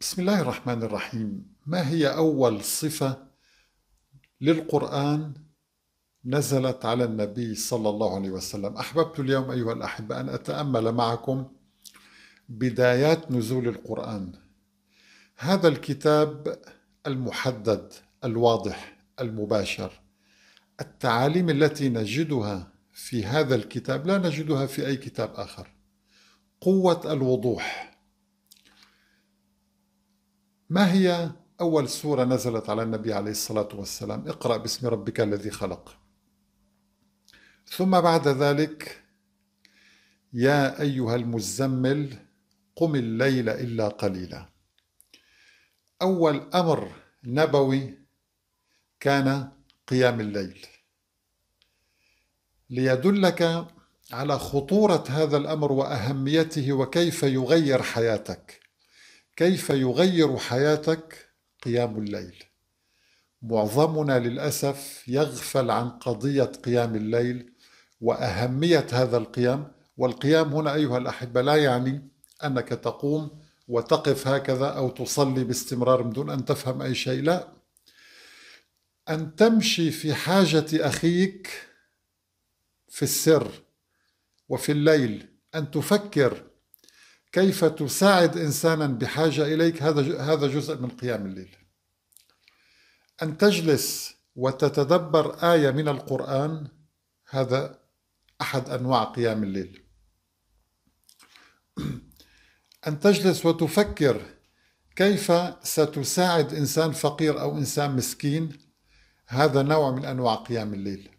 بسم الله الرحمن الرحيم ما هي أول صفة للقرآن نزلت على النبي صلى الله عليه وسلم أحببت اليوم أيها الأحبة أن أتأمل معكم بدايات نزول القرآن هذا الكتاب المحدد الواضح المباشر التعاليم التي نجدها في هذا الكتاب لا نجدها في أي كتاب آخر قوة الوضوح ما هي أول سورة نزلت على النبي عليه الصلاة والسلام اقرأ باسم ربك الذي خلق ثم بعد ذلك يا أيها المزمل قم الليل إلا قليلا أول أمر نبوي كان قيام الليل ليدلك على خطورة هذا الأمر وأهميته وكيف يغير حياتك كيف يغير حياتك قيام الليل معظمنا للاسف يغفل عن قضيه قيام الليل واهميه هذا القيام والقيام هنا ايها الاحبه لا يعني انك تقوم وتقف هكذا او تصلي باستمرار من دون ان تفهم اي شيء لا ان تمشي في حاجه اخيك في السر وفي الليل ان تفكر كيف تساعد إنسانا بحاجة إليك هذا هذا جزء من قيام الليل أن تجلس وتتدبر آية من القرآن هذا أحد أنواع قيام الليل أن تجلس وتفكر كيف ستساعد إنسان فقير أو إنسان مسكين هذا نوع من أنواع قيام الليل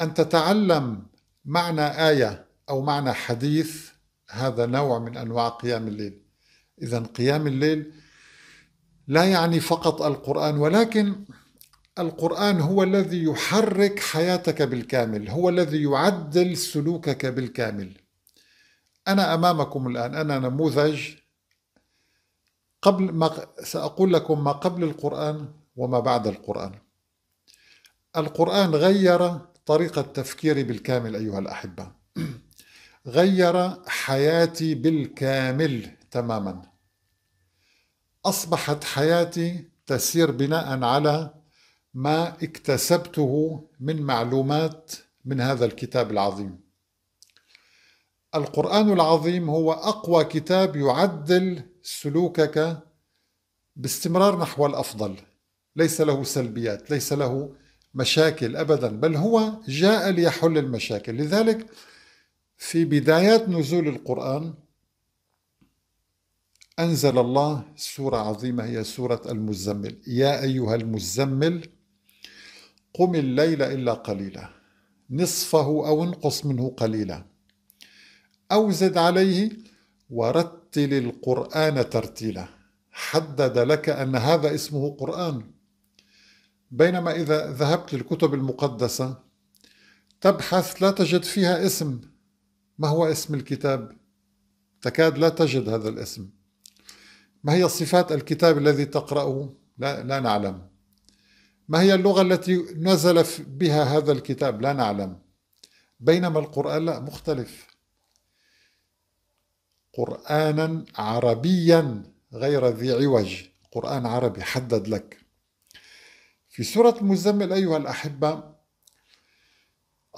أن تتعلم معنى آية أو معنى حديث هذا نوع من انواع قيام الليل اذا قيام الليل لا يعني فقط القران ولكن القران هو الذي يحرك حياتك بالكامل هو الذي يعدل سلوكك بالكامل انا امامكم الان انا نموذج قبل ما ساقول لكم ما قبل القران وما بعد القران القران غير طريقه تفكيري بالكامل ايها الاحبه غير حياتي بالكامل تماما اصبحت حياتي تسير بناء على ما اكتسبته من معلومات من هذا الكتاب العظيم القران العظيم هو اقوى كتاب يعدل سلوكك باستمرار نحو الافضل ليس له سلبيات ليس له مشاكل ابدا بل هو جاء ليحل المشاكل لذلك في بدايات نزول القرآن أنزل الله سورة عظيمة هي سورة المزمل يا أيها المزمل قم الليل إلا قليلا نصفه أو انقص منه قليلا أو زد عليه ورتل القرآن ترتيلا حدد لك أن هذا اسمه قرآن بينما إذا ذهبت للكتب المقدسة تبحث لا تجد فيها اسم ما هو اسم الكتاب تكاد لا تجد هذا الاسم ما هي صفات الكتاب الذي تقرأه لا, لا نعلم ما هي اللغة التي نزل بها هذا الكتاب لا نعلم بينما القرآن لا مختلف قرآنا عربيا غير ذي عوج قرآن عربي حدد لك في سورة المزمل أيها الأحبة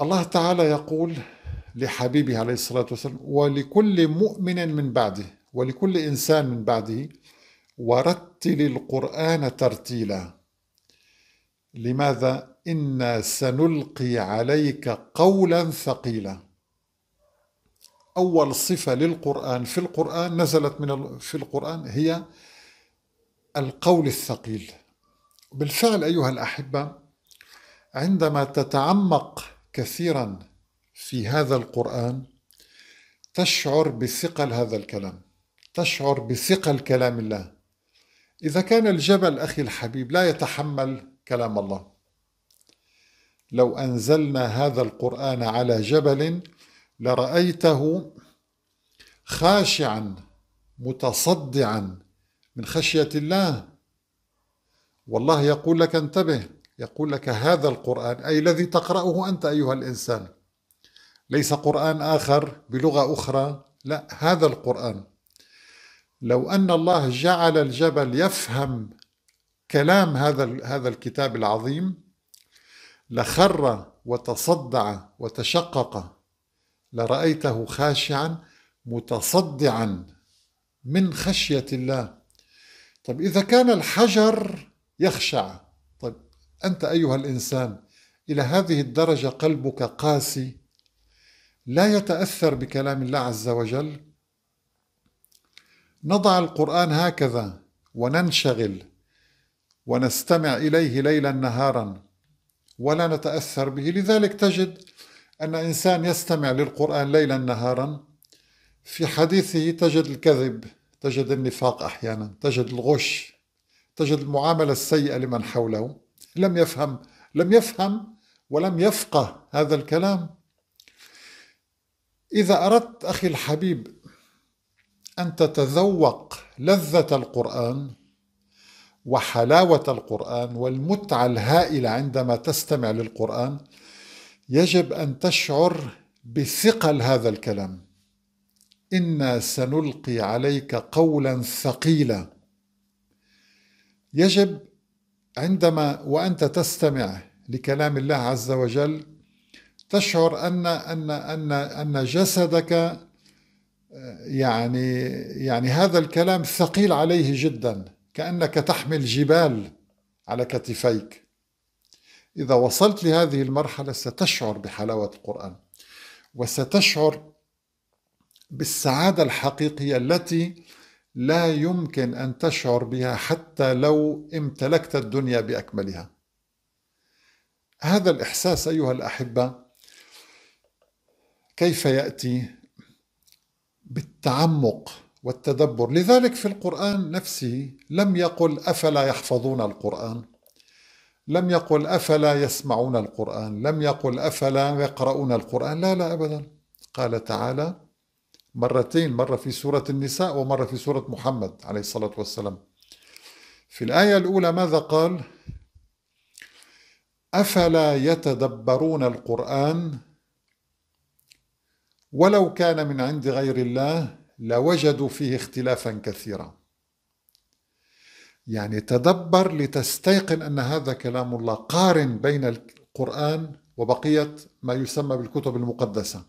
الله تعالى يقول لحبيبه عليه الصلاة والسلام ولكل مؤمن من بعده ولكل إنسان من بعده ورتل القرآن ترتيلا لماذا إنا سنلقي عليك قولا ثقيلا أول صفة للقرآن في القرآن نزلت من في القرآن هي القول الثقيل بالفعل أيها الأحبة عندما تتعمق كثيرا في هذا القرآن تشعر بثقل هذا الكلام تشعر بثقل كلام الله إذا كان الجبل أخي الحبيب لا يتحمل كلام الله لو أنزلنا هذا القرآن على جبل لرأيته خاشعا متصدعا من خشية الله والله يقول لك انتبه يقول لك هذا القرآن أي الذي تقرأه أنت أيها الإنسان ليس قرآن آخر بلغة أخرى لا هذا القرآن لو أن الله جعل الجبل يفهم كلام هذا هذا الكتاب العظيم لخر وتصدع وتشقق لرأيته خاشعا متصدعا من خشية الله طيب إذا كان الحجر يخشع طيب أنت أيها الإنسان إلى هذه الدرجة قلبك قاسي لا يتاثر بكلام الله عز وجل نضع القران هكذا وننشغل ونستمع اليه ليلا نهارا ولا نتاثر به لذلك تجد ان انسان يستمع للقران ليلا نهارا في حديثه تجد الكذب تجد النفاق احيانا تجد الغش تجد المعامله السيئه لمن حوله لم يفهم لم يفهم ولم يفقه هذا الكلام إذا أردت أخي الحبيب أن تتذوق لذة القرآن وحلاوة القرآن والمتعة الهائلة عندما تستمع للقرآن يجب أن تشعر بثقل هذا الكلام إنا سنلقي عليك قولا ثقيلا يجب عندما وأنت تستمع لكلام الله عز وجل تشعر ان ان ان ان جسدك آه، يعني يعني هذا الكلام ثقيل عليه جدا كانك تحمل جبال على كتفيك اذا وصلت لهذه المرحله ستشعر بحلاوه القران وستشعر بالسعاده الحقيقيه التي لا يمكن ان تشعر بها حتى لو امتلكت الدنيا باكملها هذا الاحساس ايها الاحبه كيف ياتي بالتعمق والتدبر لذلك في القران نفسه لم يقل افلا يحفظون القران لم يقل افلا يسمعون القران لم يقل افلا يقرؤون القران لا لا ابدا قال تعالى مرتين مره في سوره النساء ومره في سوره محمد عليه الصلاه والسلام في الايه الاولى ماذا قال افلا يتدبرون القران ولو كان من عند غير الله لوجدوا فيه اختلافا كثيرا يعني تدبر لتستيقن ان هذا كلام الله قارن بين القران وبقيه ما يسمى بالكتب المقدسه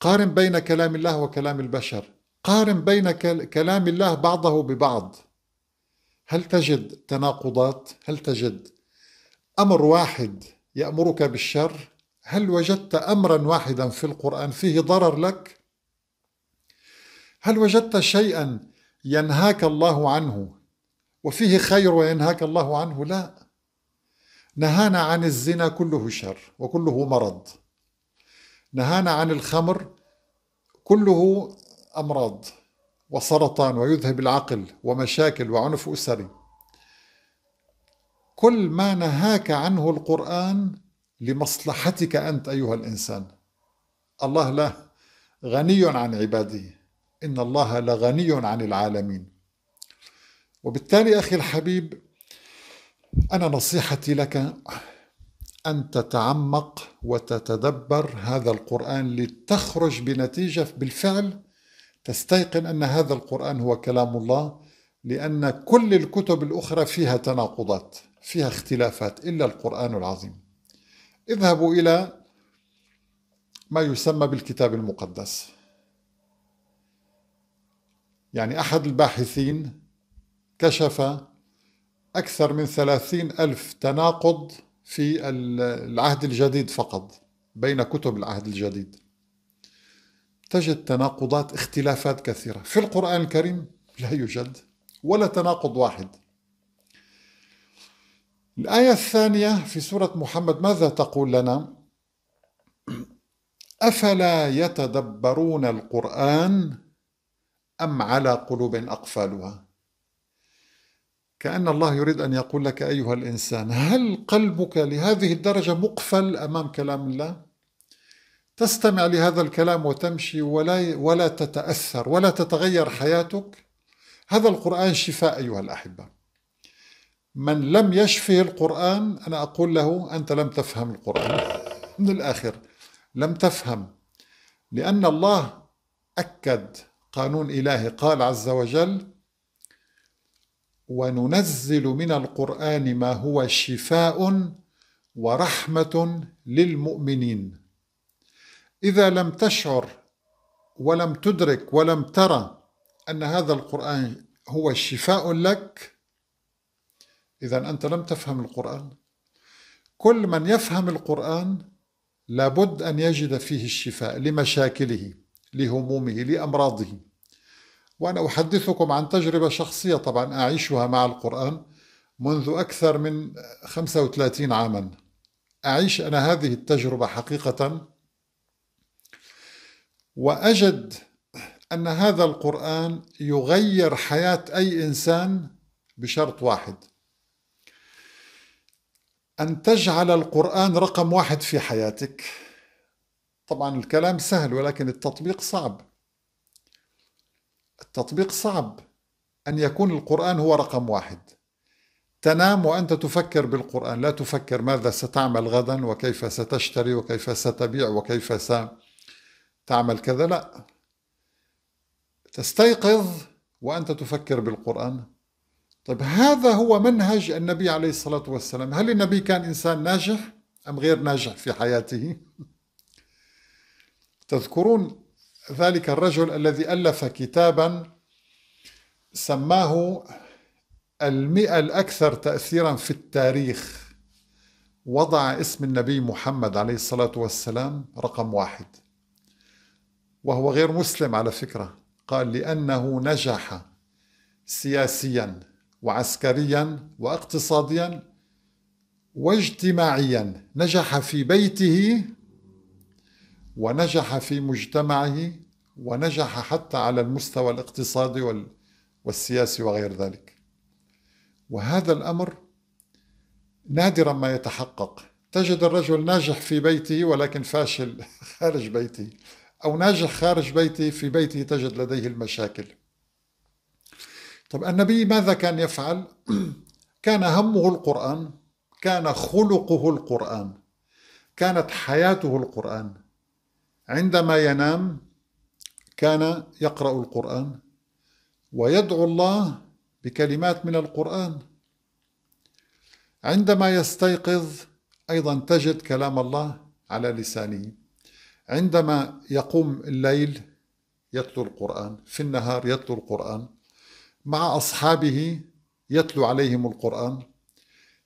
قارن بين كلام الله وكلام البشر قارن بين كلام الله بعضه ببعض هل تجد تناقضات هل تجد امر واحد يامرك بالشر هل وجدت امرا واحدا في القران فيه ضرر لك هل وجدت شيئا ينهاك الله عنه وفيه خير وينهاك الله عنه لا نهانا عن الزنا كله شر وكله مرض نهانا عن الخمر كله امراض وسرطان ويذهب العقل ومشاكل وعنف اسري كل ما نهاك عنه القران لمصلحتك أنت أيها الإنسان الله لا غني عن عباده إن الله لغني عن العالمين وبالتالي أخي الحبيب أنا نصيحتي لك أن تتعمق وتتدبر هذا القرآن لتخرج بنتيجة بالفعل تستيقن أن هذا القرآن هو كلام الله لأن كل الكتب الأخرى فيها تناقضات فيها اختلافات إلا القرآن العظيم اذهبوا إلى ما يسمى بالكتاب المقدس يعني أحد الباحثين كشف أكثر من ثلاثين ألف تناقض في العهد الجديد فقط بين كتب العهد الجديد تجد تناقضات اختلافات كثيرة في القرآن الكريم لا يوجد ولا تناقض واحد الآية الثانية في سورة محمد ماذا تقول لنا؟ أفلا يتدبرون القرآن أم على قلوب أقفالها؟ كأن الله يريد أن يقول لك أيها الإنسان هل قلبك لهذه الدرجة مقفل أمام كلام الله؟ تستمع لهذا الكلام وتمشي ولا ولا تتأثر ولا تتغير حياتك؟ هذا القرآن شفاء أيها الأحبة من لم يشفه القرآن أنا أقول له أنت لم تفهم القرآن من الآخر لم تفهم لأن الله أكد قانون إلهي قال عز وجل وننزل من القرآن ما هو شفاء ورحمة للمؤمنين إذا لم تشعر ولم تدرك ولم ترى أن هذا القرآن هو شفاء لك إذا أنت لم تفهم القرآن كل من يفهم القرآن لابد أن يجد فيه الشفاء لمشاكله لهمومه لأمراضه وأنا أحدثكم عن تجربة شخصية طبعا أعيشها مع القرآن منذ أكثر من 35 عاما أعيش أنا هذه التجربة حقيقة وأجد أن هذا القرآن يغير حياة أي إنسان بشرط واحد أن تجعل القرآن رقم واحد في حياتك طبعا الكلام سهل ولكن التطبيق صعب التطبيق صعب أن يكون القرآن هو رقم واحد تنام وأنت تفكر بالقرآن لا تفكر ماذا ستعمل غدا وكيف ستشتري وكيف ستبيع وكيف ستعمل كذا لا تستيقظ وأنت تفكر بالقرآن طيب هذا هو منهج النبي عليه الصلاة والسلام هل النبي كان إنسان ناجح أم غير ناجح في حياته تذكرون ذلك الرجل الذي ألف كتابا سماه المئة الأكثر تأثيرا في التاريخ وضع اسم النبي محمد عليه الصلاة والسلام رقم واحد وهو غير مسلم على فكرة قال لأنه نجح سياسيا وعسكريا واقتصاديا واجتماعيا نجح في بيته ونجح في مجتمعه ونجح حتى على المستوى الاقتصادي والسياسي وغير ذلك وهذا الامر نادرا ما يتحقق تجد الرجل ناجح في بيته ولكن فاشل خارج بيته او ناجح خارج بيته في بيته تجد لديه المشاكل طب النبي ماذا كان يفعل؟ كان همه القرآن كان خلقه القرآن كانت حياته القرآن عندما ينام كان يقرأ القرآن ويدعو الله بكلمات من القرآن عندما يستيقظ أيضا تجد كلام الله على لسانه عندما يقوم الليل يتلو القرآن في النهار يتلو القرآن مع أصحابه يتلو عليهم القرآن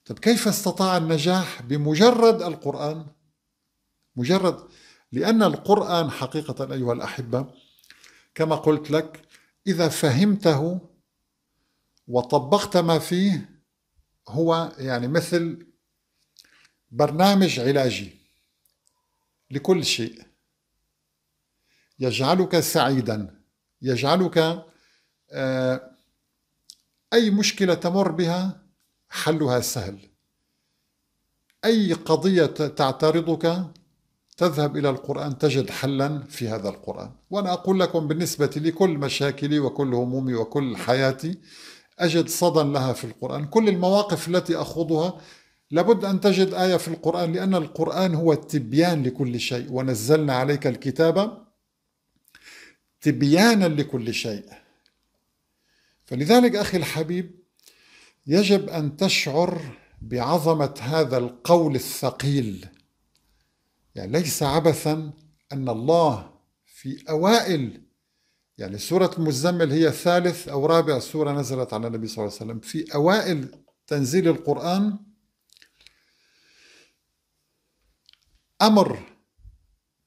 طب كيف استطاع النجاح بمجرد القرآن مجرد لأن القرآن حقيقة أيها الأحبة كما قلت لك إذا فهمته وطبقت ما فيه هو يعني مثل برنامج علاجي لكل شيء يجعلك سعيدا يجعلك آه أي مشكلة تمر بها حلها سهل أي قضية تعترضك تذهب إلى القرآن تجد حلا في هذا القرآن وأنا أقول لكم بالنسبة لكل مشاكلي وكل همومي وكل حياتي أجد صدى لها في القرآن كل المواقف التي أخوضها لابد أن تجد آية في القرآن لأن القرآن هو التبيان لكل شيء ونزلنا عليك الكتاب تبيانا لكل شيء فلذلك أخي الحبيب يجب أن تشعر بعظمة هذا القول الثقيل يعني ليس عبثا أن الله في أوائل يعني سورة المزمل هي ثالث أو رابع سورة نزلت على النبي صلى الله عليه وسلم في أوائل تنزيل القرآن أمر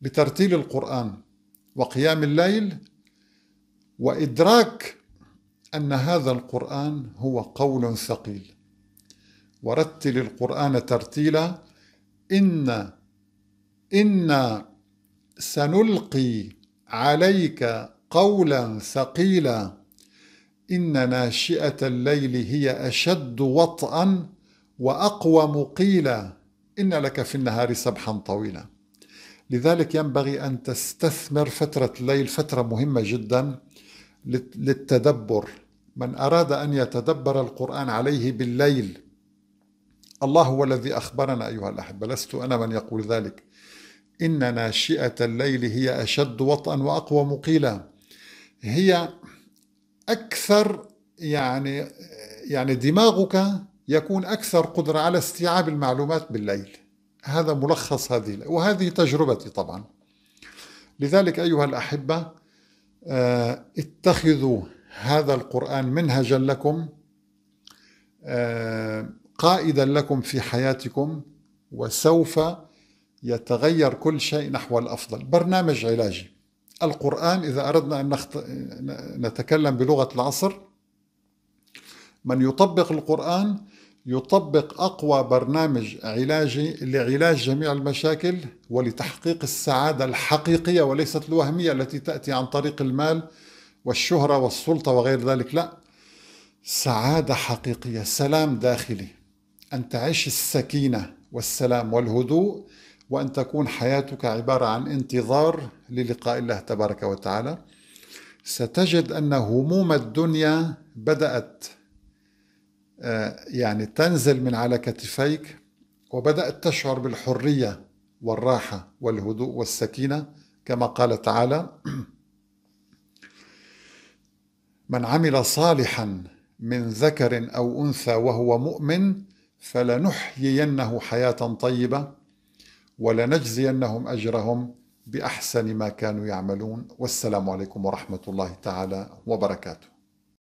بترتيل القرآن وقيام الليل وإدراك ان هذا القران هو قول ثقيل ورتل القران ترتيلا ان انا سنلقي عليك قولا ثقيلا ان ناشئه الليل هي اشد وطئا واقوى مقيلا ان لك في النهار سبحا طويلا لذلك ينبغي ان تستثمر فتره الليل فتره مهمه جدا للتدبر من أراد أن يتدبر القرآن عليه بالليل الله هو الذي أخبرنا أيها الأحبة لست أنا من يقول ذلك إن ناشئة الليل هي أشد وطئا وأقوى مقيلا هي أكثر يعني يعني دماغك يكون أكثر قدرة على استيعاب المعلومات بالليل هذا ملخص هذه وهذه تجربتي طبعا لذلك أيها الأحبة آه، اتخذوا هذا القرآن منهجا لكم آه، قائدا لكم في حياتكم وسوف يتغير كل شيء نحو الأفضل برنامج علاجي القرآن إذا أردنا أن نتكلم بلغة العصر من يطبق القرآن يطبق أقوى برنامج علاجي لعلاج جميع المشاكل ولتحقيق السعادة الحقيقية وليست الوهمية التي تأتي عن طريق المال والشهرة والسلطة وغير ذلك لا سعادة حقيقية سلام داخلي أن تعيش السكينة والسلام والهدوء وأن تكون حياتك عبارة عن انتظار للقاء الله تبارك وتعالى ستجد أن هموم الدنيا بدأت آه، يعني تنزل من على كتفيك وبدأت تشعر بالحرية والراحة والهدوء والسكينة كما قال تعالى من عمل صالحا من ذكر او انثى وهو مؤمن فلنحيينه حياه طيبه ولنجزينهم اجرهم باحسن ما كانوا يعملون والسلام عليكم ورحمه الله تعالى وبركاته